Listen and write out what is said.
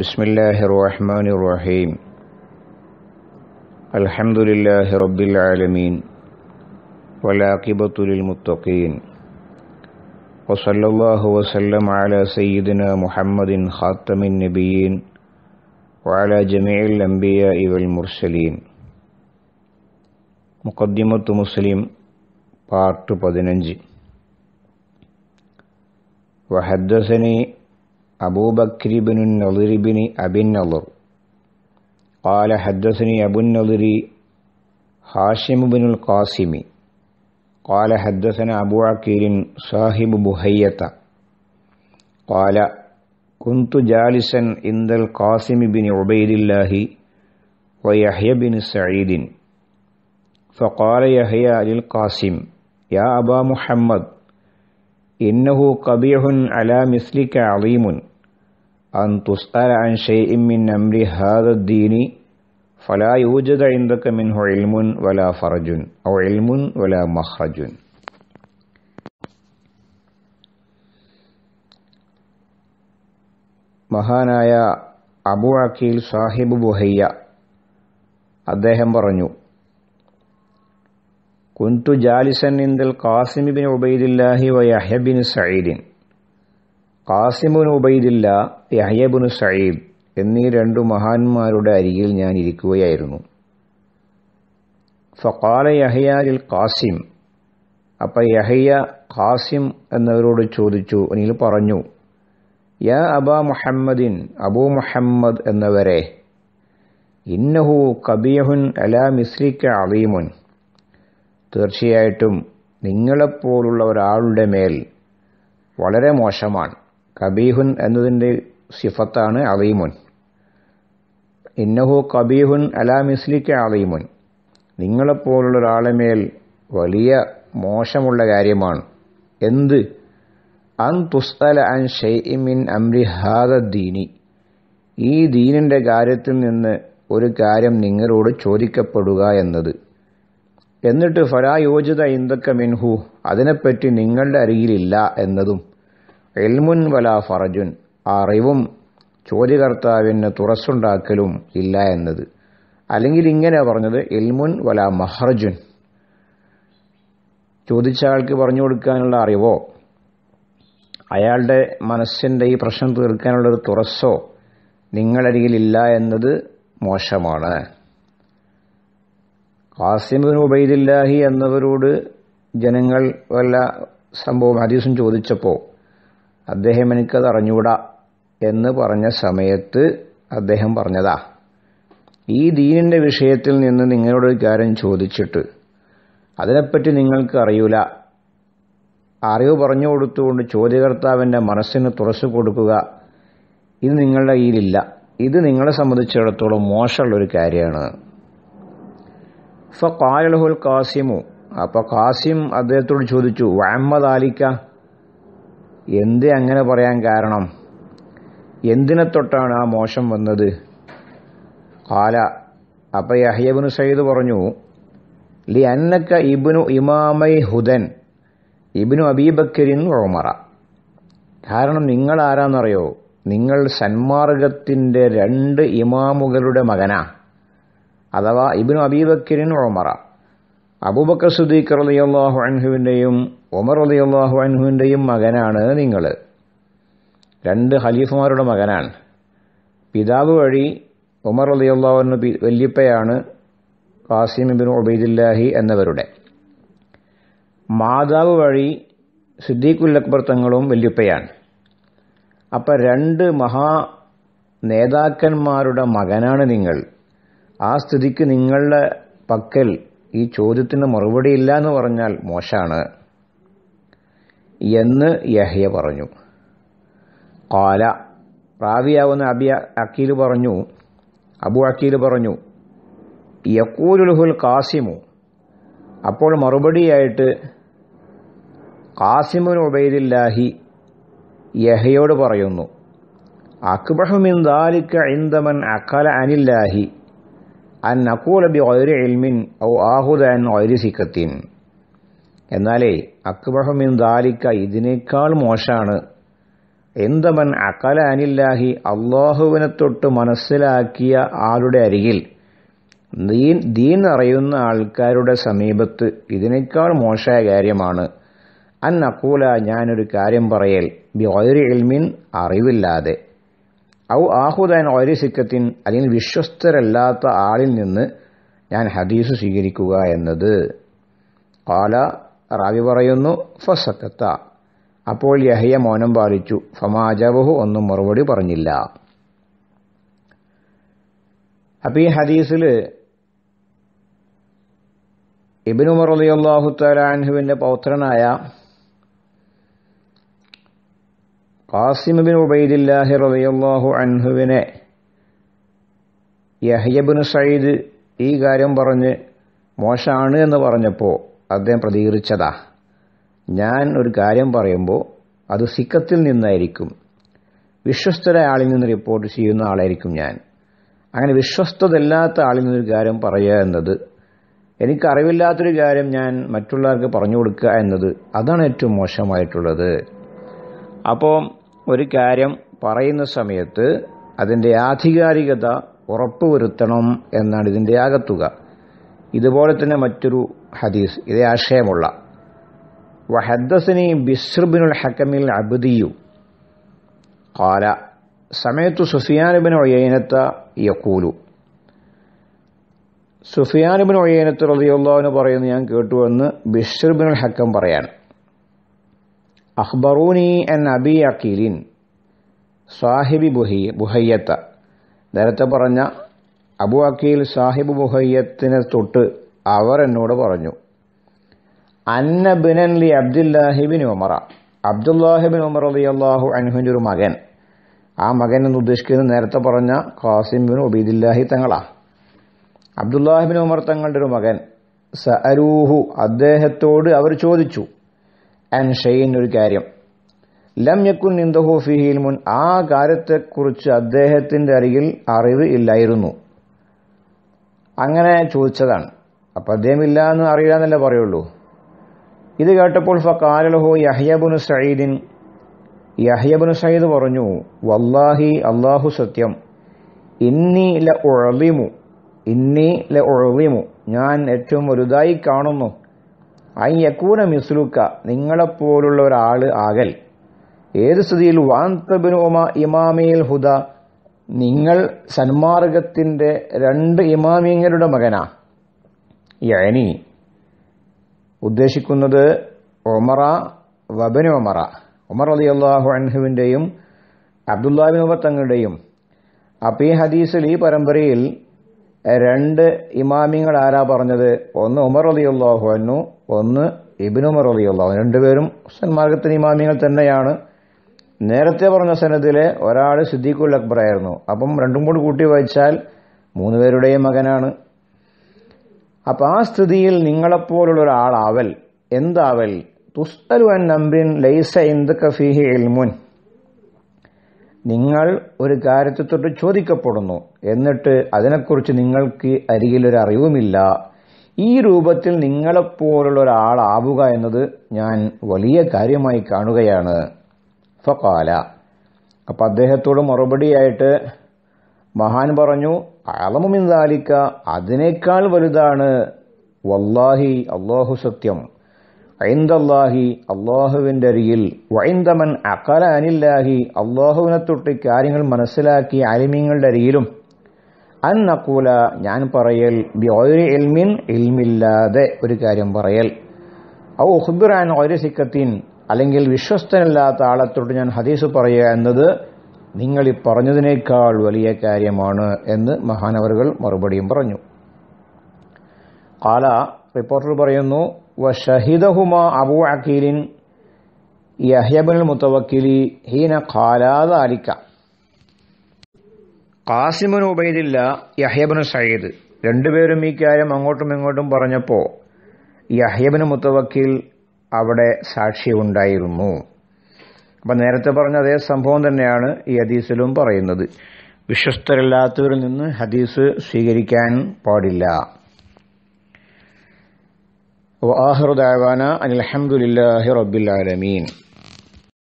بسم الله الرحمن الرحيم الحمد لله رب العالمين والعاقبة للمتقين وصلى الله وسلم على سيدنا محمد خاتم النبيين وعلى جميع الأنبياء والمرسلين مقدمة مسلم بارت 15 وحدثني أبو بكر بن النضر بن أبي النضر قال حدثني أبو النضر هاشم بن القاسم قال حدثنا أبو عكير صاحب بهية قال كنت جالسا عند القاسم بن عبيد الله ويحيى بن سعيد فقال يحيى للقاسم يا أبا محمد إنه قبيح على مثلك عظيم أن تسأل عن شيء من أمر هذا الدين فلا يوجد عندك منه علم ولا فرج أو علم ولا مخرج മഹാനായ അബു അക്കീൽ സാഹിബ് ബുഹയ്യ അദ്ദേഹം പറഞ്ഞു കുന്തു ജാലിസൻ ഇന്ദൽ കാസിമിബിൻ ഉബൈദില്ലാഹി വയഹബിൻ سعيد ഖാസിമുൻ ഉബൈദില്ല യഹയബുൻ സയീദ് എന്നീ രണ്ടു മഹാന്മാരുടെ അരികിൽ ഞാൻ ഇരിക്കുകയായിരുന്നു ഫക്കാല യഹയ ഖാസിം അപ്പ യഹയ്യ ഖാസിം എന്നവരോട് ചോദിച്ചു അല്ലെങ്കിൽ പറഞ്ഞു യാ അബ മുഹമ്മദിൻ അബൂ മുഹമ്മദ് എന്നവരെ ഇന്നഹു കബിയഹുൻ അലാ മിസ്ലിക്ക അലീമുൻ തീർച്ചയായിട്ടും നിങ്ങളെപ്പോലുള്ള ഒരാളുടെ മേൽ വളരെ മോശമാണ് കബീഹുൻ എന്നതിൻ്റെ സിഫത്താണ് അലീമുൻ ഇന്നഹു കബീഹുൻ അലാ മിസ്ലിക്ക് അലീമുൻ നിങ്ങളെപ്പോലുള്ള ഒരാളെ മേൽ വലിയ മോശമുള്ള കാര്യമാണ് എന്ത് അൻ തുസ്തല അൻ ഷെയ്മിൻ അംരി ഹാദ ഈ ദീനിൻ്റെ കാര്യത്തിൽ നിന്ന് ഒരു കാര്യം നിങ്ങളോട് ചോദിക്കപ്പെടുക എന്നത് എന്നിട്ട് ഫലാ യോജിത മിൻഹു അതിനെപ്പറ്റി നിങ്ങളുടെ അരികിലില്ല എന്നതും എൽമുൻ വല ഫറജുൻ അറിവും ചോദ്യകർത്താവിന് തുറസ്സുണ്ടാക്കലും ഇല്ല എന്നത് അല്ലെങ്കിൽ ഇങ്ങനെ പറഞ്ഞത് എൽമുൻ വല മഹർജുൻ ചോദിച്ച ആൾക്ക് പറഞ്ഞു കൊടുക്കാനുള്ള അറിവോ അയാളുടെ മനസ്സിൻ്റെ ഈ പ്രശ്നം തീർക്കാനുള്ള ഒരു തുറസ്സോ ഇല്ല എന്നത് മോശമാണ് കാസിമിൻ ഉബൈദില്ലാഹി എന്നവരോട് ജനങ്ങൾ വല്ല സംഭവം ഹദീസും ചോദിച്ചപ്പോൾ അദ്ദേഹം എനിക്കത് അറിഞ്ഞൂടാ എന്ന് പറഞ്ഞ സമയത്ത് അദ്ദേഹം പറഞ്ഞതാ ഈ ദീനിൻ്റെ വിഷയത്തിൽ നിന്ന് നിങ്ങളോടൊരു കാര്യം ചോദിച്ചിട്ട് അതിനെപ്പറ്റി നിങ്ങൾക്ക് അറിയൂല അറിവ് പറഞ്ഞു കൊടുത്തുകൊണ്ട് ചോദ്യകർത്താവിൻ്റെ മനസ്സിന് തുറച്ചു കൊടുക്കുക ഇത് നിങ്ങളുടെ കയ്യിലില്ല ഇത് നിങ്ങളെ സംബന്ധിച്ചിടത്തോളം മോശമുള്ളൊരു കാര്യമാണ് ഇപ്പൊ കായൽഹുൽ കാസിമു അപ്പോൾ കാസിം അദ്ദേഹത്തോട് ചോദിച്ചു വാമ്മദാലിക്ക എന്ത് അങ്ങനെ പറയാൻ കാരണം എന്തിനെ തൊട്ടാണ് ആ മോശം വന്നത് കാല അപ്പം യഹ്യബിന് സയ്യിദ് പറഞ്ഞു ലി അന്നക്ക ഇബിനു ഇമാമൈ ഹുദൻ ഇബിനു അബീബക്കരിൻ ഉറമറ കാരണം നിങ്ങൾ ആരാന്നറിയോ നിങ്ങൾ സന്മാർഗത്തിൻ്റെ രണ്ട് ഇമാമുകളുടെ മകനാ അഥവാ ഇബിനു അബീബക്കരിൻ ഉറമറ അബൂബക്കർ സുദീഖർ റലിയല്ലാഹു അൻഹുവിൻ്റെയും ഒമർ അള്ളാഹു അൻഹുവിൻ്റെയും മകനാണ് നിങ്ങൾ രണ്ട് ഖലീഫുമാരുടെ മകനാണ് പിതാവ് വഴി ഉമർ റലിയുള്ളാഹു എന്ന വല്യപ്പയാണ് ഖാസിം ഇബിൻ ഒബൈദില്ലാഹി എന്നവരുടെ മാതാവ് വഴി സിദ്ദീഖുൽ അക്ബർ തങ്ങളും വല്യപ്പയാണ് അപ്പം രണ്ട് മഹാ നേതാക്കന്മാരുടെ മകനാണ് നിങ്ങൾ ആ സ്ഥിതിക്ക് നിങ്ങളുടെ പക്കൽ ഈ ചോദ്യത്തിന് മറുപടിയില്ല എന്ന് പറഞ്ഞാൽ മോശമാണ് എന്ന് യഹ്യ പറഞ്ഞു കാല റാവിയാവുന്ന അബി അക്കീൽ പറഞ്ഞു അബു അക്കീൽ പറഞ്ഞു യക്കൂലുൽഹുൽ കാസിമു അപ്പോൾ മറുപടിയായിട്ട് കാസിമുൻ ഉബൈദില്ലാഹി യഹയോട് പറയുന്നു അക്ബഹുമിൻ ദാലിക്ക ഇന്ദമൻ അക്കല അനില്ലാഹി അൻ നക്കൂലബി ഒരു എൽമിൻ ഔ ആഹുദൻ അൻ ഒയര് സിക്കത്തിൻ എന്നാലേ അക്ബഹമിൻ ദാലിക്ക ഇതിനേക്കാൾ മോശാണ് എന്തവൻ അക്കല അനില്ലാഹി അള്ളാഹുവിനെ തൊട്ട് മനസ്സിലാക്കിയ ആളുടെ അരികിൽ ദീൻ ദീൻ അറിയുന്ന ആൾക്കാരുടെ സമീപത്ത് ഇതിനേക്കാൾ മോശമായ കാര്യമാണ് അൻ അക്കൂല ഞാനൊരു കാര്യം പറയൽ ബി ഒരു എൽമിൻ അറിവില്ലാതെ ഔ ആഹുദൻ ഒരു സിക്കത്തിൻ അല്ലെങ്കിൽ വിശ്വസ്തരല്ലാത്ത ആളിൽ നിന്ന് ഞാൻ ഹദീസ് സ്വീകരിക്കുക എന്നത് കാല റാവി പറയുന്നു ഫസക്കത്ത അപ്പോൾ യഹയ മൗനം പാലിച്ചു ഫമാജബഹു ഒന്നും മറുപടി പറഞ്ഞില്ല അപ്പൊ ഈ ഹദീസിൽ ഇബിനു മറലി അള്ളാഹു തലാൻഹുവിൻ്റെ പൗത്രനായ കാസിമിബിൻ ഉബൈദില്ലാഹി റലിയല്ലാഹു അൻഹുവിനെ യഹ്യബിൻ സയ്യിദ് ഈ കാര്യം പറഞ്ഞ് മോശമാണ് എന്ന് പറഞ്ഞപ്പോൾ അദ്ദേഹം പ്രതികരിച്ചതാ ഞാൻ ഒരു കാര്യം പറയുമ്പോൾ അത് സിക്കത്തിൽ നിന്നായിരിക്കും വിശ്വസ്തരായ ആളിൽ നിന്ന് റിപ്പോർട്ട് ചെയ്യുന്ന ആളായിരിക്കും ഞാൻ അങ്ങനെ വിശ്വസ്തതല്ലാത്ത ആളിൽ നിന്നൊരു കാര്യം പറയുക എന്നത് എനിക്കറിവില്ലാത്തൊരു കാര്യം ഞാൻ മറ്റുള്ളവർക്ക് പറഞ്ഞു കൊടുക്കുക എന്നത് അതാണ് ഏറ്റവും മോശമായിട്ടുള്ളത് അപ്പോൾ ഒരു കാര്യം പറയുന്ന സമയത്ത് അതിൻ്റെ ആധികാരികത ഉറപ്പുവരുത്തണം എന്നാണ് ഇതിൻ്റെ ആകത്തുക ഇതുപോലെ തന്നെ മറ്റൊരു ഹദീസ് ഇതേ ആശയമുള്ള വഹദ്ദസനി ബിസ്റുബിനുൽ ഹക്കമിൽ അബ്ദിയു قال سمعت سفيان بن عيينة يقول സുഫിയാൻ ബിൻ ഒയ്യനത്ത് റതിയുള്ളവന് പറയുന്നു ഞാൻ കേട്ടുവെന്ന് ബിഷർ ബിൻ ഹക്കം പറയാൻ അഖ്ബറൂനി എൻ അബി അക്കീലിൻ സാഹിബി ബുഹി ബുഹയ്യത്ത നേരത്തെ പറഞ്ഞ അബു അക്കീൽ സാഹിബ് ബുഹയ്യത്തിനെ തൊട്ട് അവർ എന്നോട് പറഞ്ഞു അന്ന ബിനൻ അബ്ദുല്ലാഹിബിൻ ഉമറ അബ്ദുല്ലാഹിബിൻ ഉമർ അലി അള്ളാഹു അനുഹിൻ്റെ ഒരു മകൻ ആ മകൻ എന്ന് ഉദ്ദേശിക്കുന്നത് നേരത്തെ പറഞ്ഞ ഖാസിം ബിൻ ഒബീദില്ലാഹി തങ്ങളാ അബ്ദുല്ലാഹിബിൻ ഉമർ തങ്ങളുടെ ഒരു മകൻ സഅരൂഹു അദ്ദേഹത്തോട് അവർ ചോദിച്ചു അൻ ഷെയ്ൻ ഒരു കാര്യം ലം യക്കുൻ ഇന്ദഹു ഫിഹിൽ മുൻ ആ കാര്യത്തെക്കുറിച്ച് അദ്ദേഹത്തിൻ്റെ അരികിൽ അറിവ് ഇല്ലായിരുന്നു അങ്ങനെ ചോദിച്ചതാണ് അപ്പം അദ്ദേഹം ഇല്ല എന്ന് അറിയില്ല എന്നല്ലേ പറയുള്ളൂ ഇത് കേട്ടപ്പോൾ ഫക്കാലഹു യഹ്യബുൻ സയ്യിദിൻ യഹ്യബുൻ സയ്യിദ് പറഞ്ഞു വല്ലാഹി അള്ളാഹു സത്യം ഇന്നി ല ഉഴവിമു ഇന്നി ല ഉഴവിമു ഞാൻ ഏറ്റവും വലുതായി കാണുന്നു ഐ യക്കൂന മിസ്ലുക്ക നിങ്ങളെപ്പോലുള്ള ഒരാൾ ആകൽ ഏത് സ്ഥിതിയിൽ വാന്തബിനുമ ഇമാമിയിൽ ഹുദ നിങ്ങൾ സന്മാർഗത്തിന്റെ രണ്ട് ഇമാമിയങ്ങളുടെ മകനാണ് യനി ഉദ്ദേശിക്കുന്നത് ഒമറ വബന് ഒമറ ഉമർ അലി അള്ളാഹു അൻഹുവിൻ്റെയും അബ്ദുല്ലാബിൻ ഉമർ തങ്ങളുടെയും അപ്പം ഈ ഹദീസിൽ ഈ പരമ്പരയിൽ രണ്ട് ഇമാമിങ്ങൾ ആരാ പറഞ്ഞത് ഒന്ന് ഉമർ അലി അള്ളാഹു അന്നു ഒന്ന് ഇബിൻ ഉമർ അലി അള്ളാഹു രണ്ടുപേരും സന്മാർഗത്തിന് ഇമാമിങ്ങൾ തന്നെയാണ് നേരത്തെ പറഞ്ഞ സനത്തിലെ ഒരാൾ സിദ്ദീഖുൽ അക്ബർ ആയിരുന്നു അപ്പം രണ്ടും കൂടി കൂട്ടി വായിച്ചാൽ മൂന്നുപേരുടെയും മകനാണ് അപ്പൊ ആ സ്ഥിതിയിൽ നിങ്ങളെപ്പോലുള്ള ഒരാളാവൽ എന്താവൽ തുസ്തലു അൻ നമ്പിൻ ലൈസ ഇന്ദുക്കഫിഹി മുൻ നിങ്ങൾ ഒരു കാര്യത്തെ തൊട്ട് ചോദിക്കപ്പെടുന്നു എന്നിട്ട് അതിനെക്കുറിച്ച് നിങ്ങൾക്ക് ഒരു അറിവുമില്ല ഈ രൂപത്തിൽ നിങ്ങളെപ്പോലുള്ള ഒരാളാവുക എന്നത് ഞാൻ വലിയ കാര്യമായി കാണുകയാണ് ഫക്കാല അപ്പം അദ്ദേഹത്തോട് മറുപടിയായിട്ട് മഹാൻ പറഞ്ഞു അളമുമിന്താലിക്ക അതിനേക്കാൾ വലുതാണ് വല്ലാഹി അള്ളാഹു സത്യം ഐന്ദല്ലാഹി അള്ളാഹുവിൻ്റെ അരിയിൽ വൈന്ദമൻ അക്കല അനില്ലാഹി അള്ളാഹുവിനെ തൊട്ട് കാര്യങ്ങൾ മനസ്സിലാക്കി അലിമീങ്ങളുടെ അരിയിലും അൻ നക്കൂല ഞാൻ പറയൽ ബിഒരു എൽമിൻ എൽമില്ലാതെ ഒരു കാര്യം പറയൽ ഔ ഹുബിറാൻ ഒരു സിക്കത്തിൻ അല്ലെങ്കിൽ വിശ്വസ്തനല്ലാത്ത ആളത്തോട് ഞാൻ ഹദീസ് പറയുക എന്നത് നിങ്ങൾ ഈ പറഞ്ഞതിനേക്കാൾ വലിയ കാര്യമാണ് എന്ന് മഹാനവറുകൾ മറുപടിയും പറഞ്ഞു കാല റിപ്പോർട്ടർ പറയുന്നു വ ഷഹിദഹുമ അബു അക്കീലിൻ യഹ്യബുൽ മുത്തവക്കിലി ഹീന ഖാലാദാലിക്ക കാസിമുൻ ഉബൈദില്ല യഹ്യബിൻ സയ്യിദ് രണ്ടുപേരും ഈ കാര്യം അങ്ങോട്ടും ഇങ്ങോട്ടും പറഞ്ഞപ്പോൾ യഹ്യബിന് മുത്തവക്കിൽ അവിടെ സാക്ഷിയുണ്ടായിരുന്നു അപ്പം നേരത്തെ പറഞ്ഞ അതേ സംഭവം തന്നെയാണ് ഈ ഹദീസിലും പറയുന്നത് വിശ്വസ്തരല്ലാത്തവരിൽ നിന്ന് ഹദീസ് സ്വീകരിക്കാൻ പാടില്ല വാഹറുദാവാന അനിൽഹമുല്ലാഹി റബ്ബിൽ ആലമീൻ